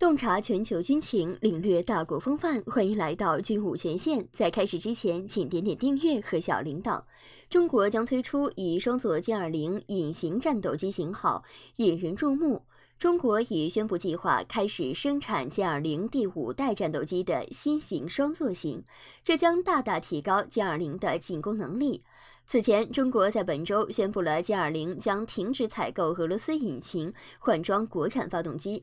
洞察全球军情，领略大国风范，欢迎来到军武前线。在开始之前，请点点订阅和小铃铛。中国将推出以双座歼二零隐形战斗机型号引人注目。中国已宣布计划开始生产歼二零第五代战斗机的新型双座型，这将大大提高歼二零的进攻能力。此前，中国在本周宣布了歼二零将停止采购俄罗斯引擎，换装国产发动机。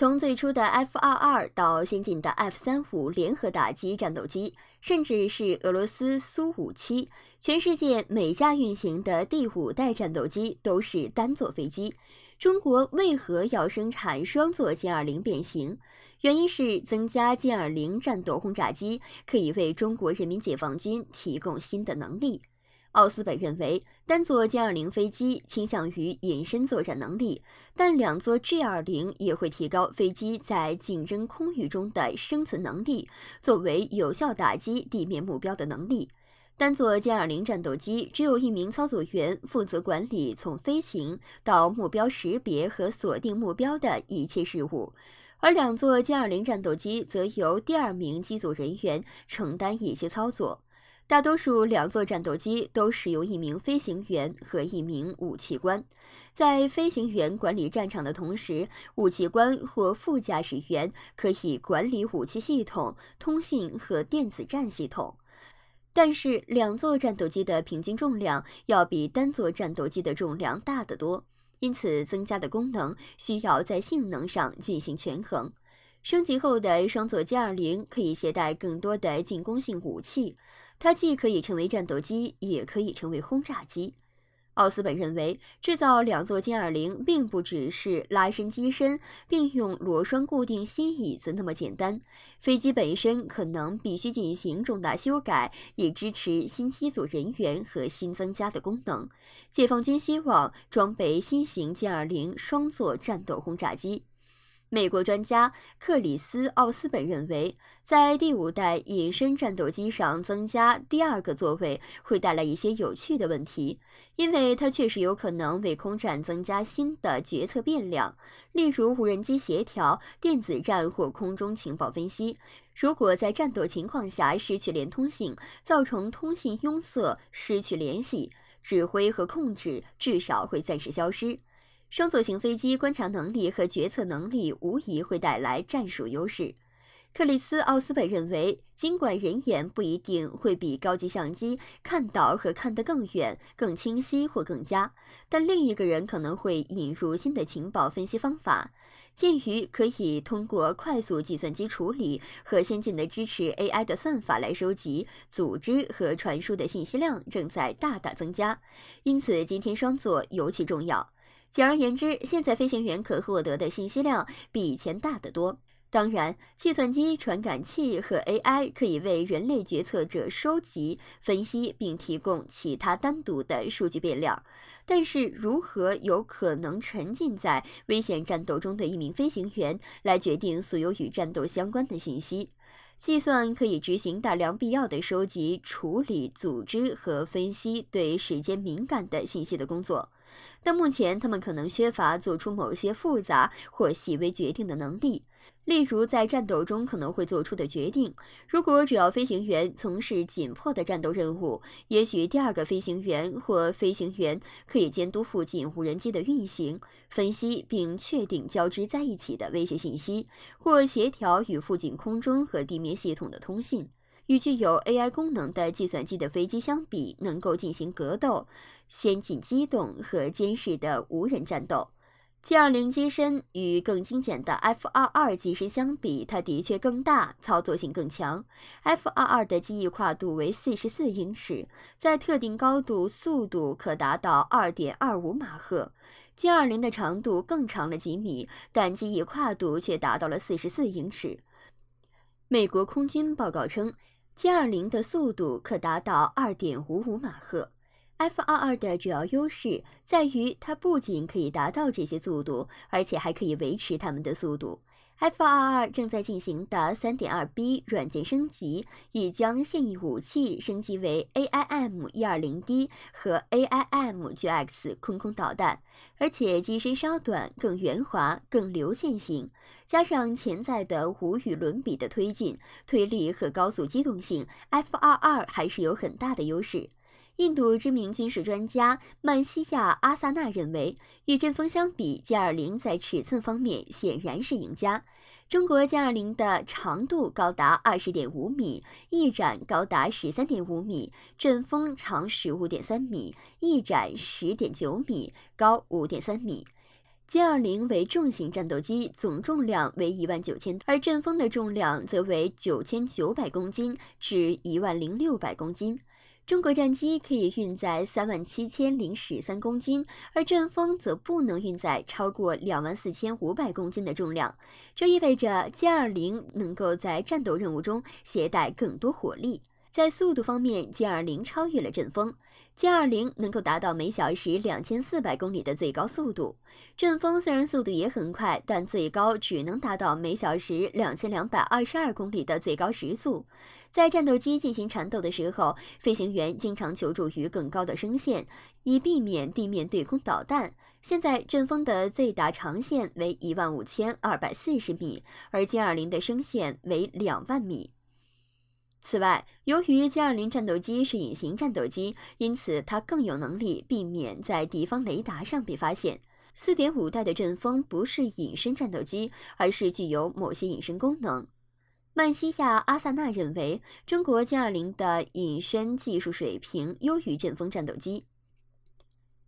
从最初的 F 二二到先进的 F 三五联合打击战斗机，甚至是俄罗斯苏五七，全世界每架运行的第五代战斗机都是单座飞机。中国为何要生产双座歼二零变形？原因是增加歼二零战斗轰炸机，可以为中国人民解放军提供新的能力。奥斯本认为，单座歼二零飞机倾向于隐身作战能力，但两座 g 二零也会提高飞机在竞争空域中的生存能力，作为有效打击地面目标的能力。单座歼二零战斗机只有一名操作员负责管理从飞行到目标识别和锁定目标的一切事务，而两座歼二零战斗机则由第二名机组人员承担一些操作。大多数两座战斗机都使用一名飞行员和一名武器官，在飞行员管理战场的同时，武器官或副驾驶员可以管理武器系统、通信和电子战系统。但是，两座战斗机的平均重量要比单座战斗机的重量大得多，因此增加的功能需要在性能上进行权衡。升级后的双座歼二零可以携带更多的进攻性武器。它既可以成为战斗机，也可以成为轰炸机。奥斯本认为，制造两座歼二零并不只是拉伸机身并用螺栓固定新椅子那么简单。飞机本身可能必须进行重大修改，以支持新机组人员和新增加的功能。解放军希望装备新型歼二零双座战斗轰炸机。美国专家克里斯·奥斯本认为，在第五代隐身战斗机上增加第二个座位会带来一些有趣的问题，因为它确实有可能为空战增加新的决策变量，例如无人机协调、电子战或空中情报分析。如果在战斗情况下失去连通性，造成通信拥塞、失去联系，指挥和控制至少会暂时消失。双座型飞机观察能力和决策能力无疑会带来战术优势。克里斯·奥斯本认为，尽管人眼不一定会比高级相机看到和看得更远、更清晰或更佳，但另一个人可能会引入新的情报分析方法。鉴于可以通过快速计算机处理和先进的支持 AI 的算法来收集、组织和传输的信息量正在大大增加，因此今天双座尤其重要。简而言之，现在飞行员可获得的信息量比以前大得多。当然，计算机、传感器和 AI 可以为人类决策者收集、分析并提供其他单独的数据变量。但是，如何由可能沉浸在危险战斗中的一名飞行员来决定所有与战斗相关的信息？计算可以执行大量必要的收集、处理、组织和分析对时间敏感的信息的工作。但目前，他们可能缺乏做出某些复杂或细微决定的能力，例如在战斗中可能会做出的决定。如果主要飞行员从事紧迫的战斗任务，也许第二个飞行员或飞行员可以监督附近无人机的运行，分析并确定交织在一起的威胁信息，或协调与附近空中和地面系统的通信。与具有 AI 功能的计算机的飞机相比，能够进行格斗、先进机动和监视的无人战斗。歼20机身与更精简的 F22 机身相比，它的确更大，操作性更强。F22 的机翼跨度为四十四英尺，在特定高度、速度可达到二点二五马赫。歼20的长度更长了几米，但机翼跨度却达到了四十四英尺。美国空军报告称。歼二零的速度可达到二点五五马赫，F 二二的主要优势在于它不仅可以达到这些速度，而且还可以维持它们的速度。F-22 正在进行的 3.2B 软件升级，已将现役武器升级为 AIM-120D 和 AIM-9X 空空导弹，而且机身稍短、更圆滑、更流线型，加上潜在的无与伦比的推进推力和高速机动性，F-22 还是有很大的优势。印度知名军事专家曼西亚阿萨纳认为，与阵风相比，歼二零在尺寸方面显然是赢家。中国歼二零的长度高达二十点五米，翼展高达十三点五米，阵风长十五点三米，翼展十点九米，高五点三米。歼二零为重型战斗机，总重量为一万九千，而阵风的重量则为九千九百公斤至一万零六百公斤。中国战机可以运载三万七千零十三公斤，而阵风则不能运载超过两万四千五百公斤的重量。这意味着歼二零能够在战斗任务中携带更多火力。在速度方面，歼二零超越了阵风。歼二零能够达到每小时两千四百公里的最高速度。阵风虽然速度也很快，但最高只能达到每小时两千两百二十二公里的最高时速。在战斗机进行缠斗的时候，飞行员经常求助于更高的声线，以避免地面对空导弹。现在，阵风的最大长线为一万五千二百四十米，而歼二零的声线为两万米。此外，由于歼二零战斗机是隐形战斗机，因此它更有能力避免在敌方雷达上被发现。四点五代的阵风不是隐身战斗机，而是具有某些隐身功能。曼西亚阿萨纳认为，中国歼二零的隐身技术水平优于阵风战斗机。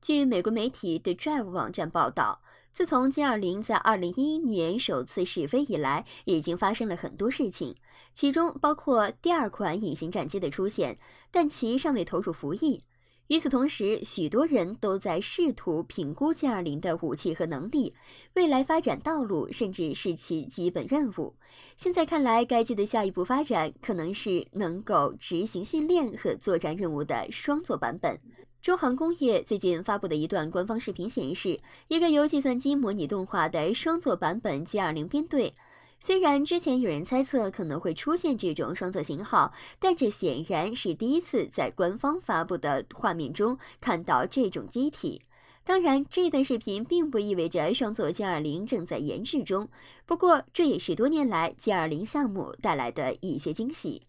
据美国媒体的 Drive 网站报道。自从歼 -20 在2011年首次试飞以来，已经发生了很多事情，其中包括第二款隐形战机的出现，但其尚未投入服役。与此同时，许多人都在试图评估歼 -20 的武器和能力、未来发展道路，甚至是其基本任务。现在看来，该机的下一步发展可能是能够执行训练和作战任务的双座版本。中航工业最近发布的一段官方视频显示，一个由计算机模拟动画的双座版本歼二零编队。虽然之前有人猜测可能会出现这种双座型号，但这显然是第一次在官方发布的画面中看到这种机体。当然，这段视频并不意味着双座歼二零正在研制中。不过，这也是多年来歼二零项目带来的一些惊喜。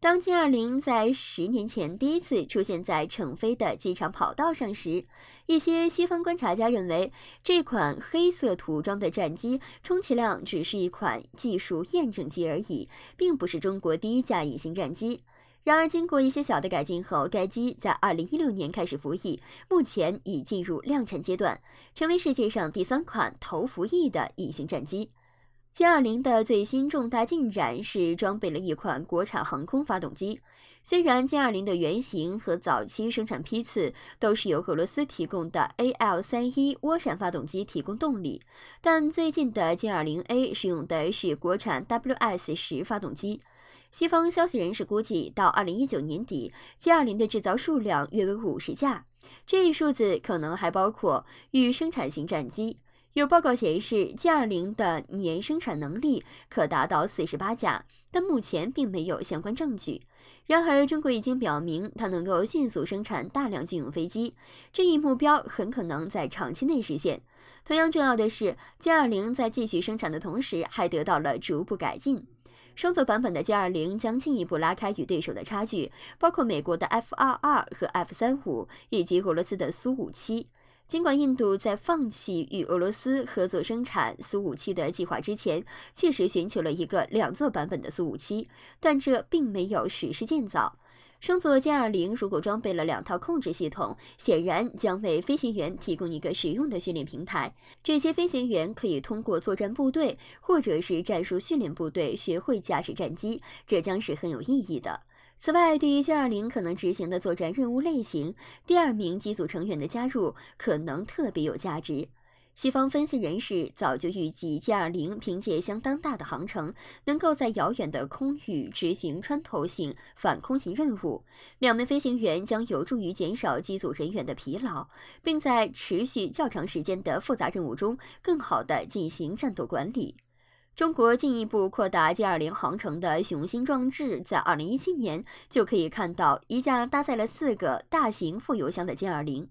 当歼二零在十年前第一次出现在成飞的机场跑道上时，一些西方观察家认为，这款黑色涂装的战机充其量只是一款技术验证机而已，并不是中国第一架隐形战机。然而，经过一些小的改进后，该机在2016年开始服役，目前已进入量产阶段，成为世界上第三款投服役的隐形战机。歼二零的最新重大进展是装备了一款国产航空发动机。虽然歼二零的原型和早期生产批次都是由俄罗斯提供的 AL-31 涡扇发动机提供动力，但最近的歼二零 A 使用的是国产 WS-10 发动机。西方消息人士估计，到二零一九年底，歼二零的制造数量约为五十架。这一数字可能还包括预生产型战机。有报告显示，歼二零的年生产能力可达到四十八架，但目前并没有相关证据。然而，中国已经表明它能够迅速生产大量军用飞机，这一目标很可能在长期内实现。同样重要的是，歼二零在继续生产的同时，还得到了逐步改进。双座版本的歼二零将进一步拉开与对手的差距，包括美国的 F 二二和 F 三五，以及俄罗斯的苏五七。尽管印度在放弃与俄罗斯合作生产苏五七的计划之前，确实寻求了一个两座版本的苏五七，但这并没有实施建造。双座歼二零如果装备了两套控制系统，显然将为飞行员提供一个实用的训练平台。这些飞行员可以通过作战部队或者是战术训练部队学会驾驶战机，这将是很有意义的。此外，对于歼二零可能执行的作战任务类型，第二名机组成员的加入可能特别有价值。西方分析人士早就预计，歼二零凭借相当大的航程，能够在遥远的空域执行穿透性反空袭任务。两名飞行员将有助于减少机组人员的疲劳，并在持续较长时间的复杂任务中更好地进行战斗管理。中国进一步扩大歼二零航程的雄心壮志，在二零一七年就可以看到一架搭载了四个大型副油箱的歼二零。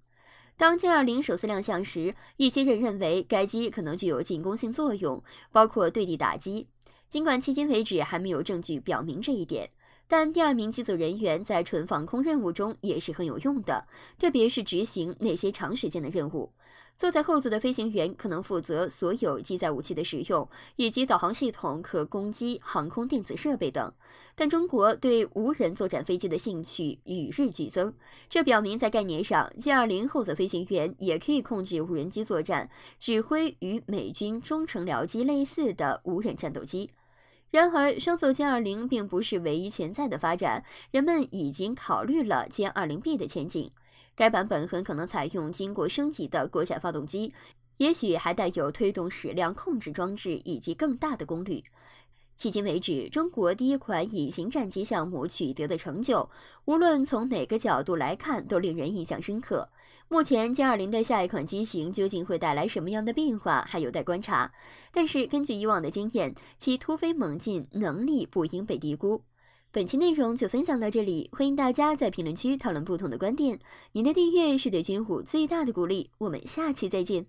当歼二零首次亮相时，一些人认为该机可能具有进攻性作用，包括对地打击。尽管迄今为止还没有证据表明这一点，但第二名机组人员在纯防空任务中也是很有用的，特别是执行那些长时间的任务。坐在后座的飞行员可能负责所有机载武器的使用以及导航系统、可攻击航空电子设备等。但中国对无人作战飞机的兴趣与日俱增，这表明在概念上，歼二零后座飞行员也可以控制无人机作战，指挥与美军忠诚僚机类似的无人战斗机。然而，双座歼二零并不是唯一潜在的发展，人们已经考虑了歼二零 B 的前景。该版本很可能采用经过升级的国产发动机，也许还带有推动矢量控制装置以及更大的功率。迄今为止，中国第一款隐形战机项目取得的成就，无论从哪个角度来看，都令人印象深刻。目前，歼二零的下一款机型究竟会带来什么样的变化，还有待观察。但是，根据以往的经验，其突飞猛进能力不应被低估。本期内容就分享到这里，欢迎大家在评论区讨论不同的观点。您的订阅是对军虎最大的鼓励，我们下期再见。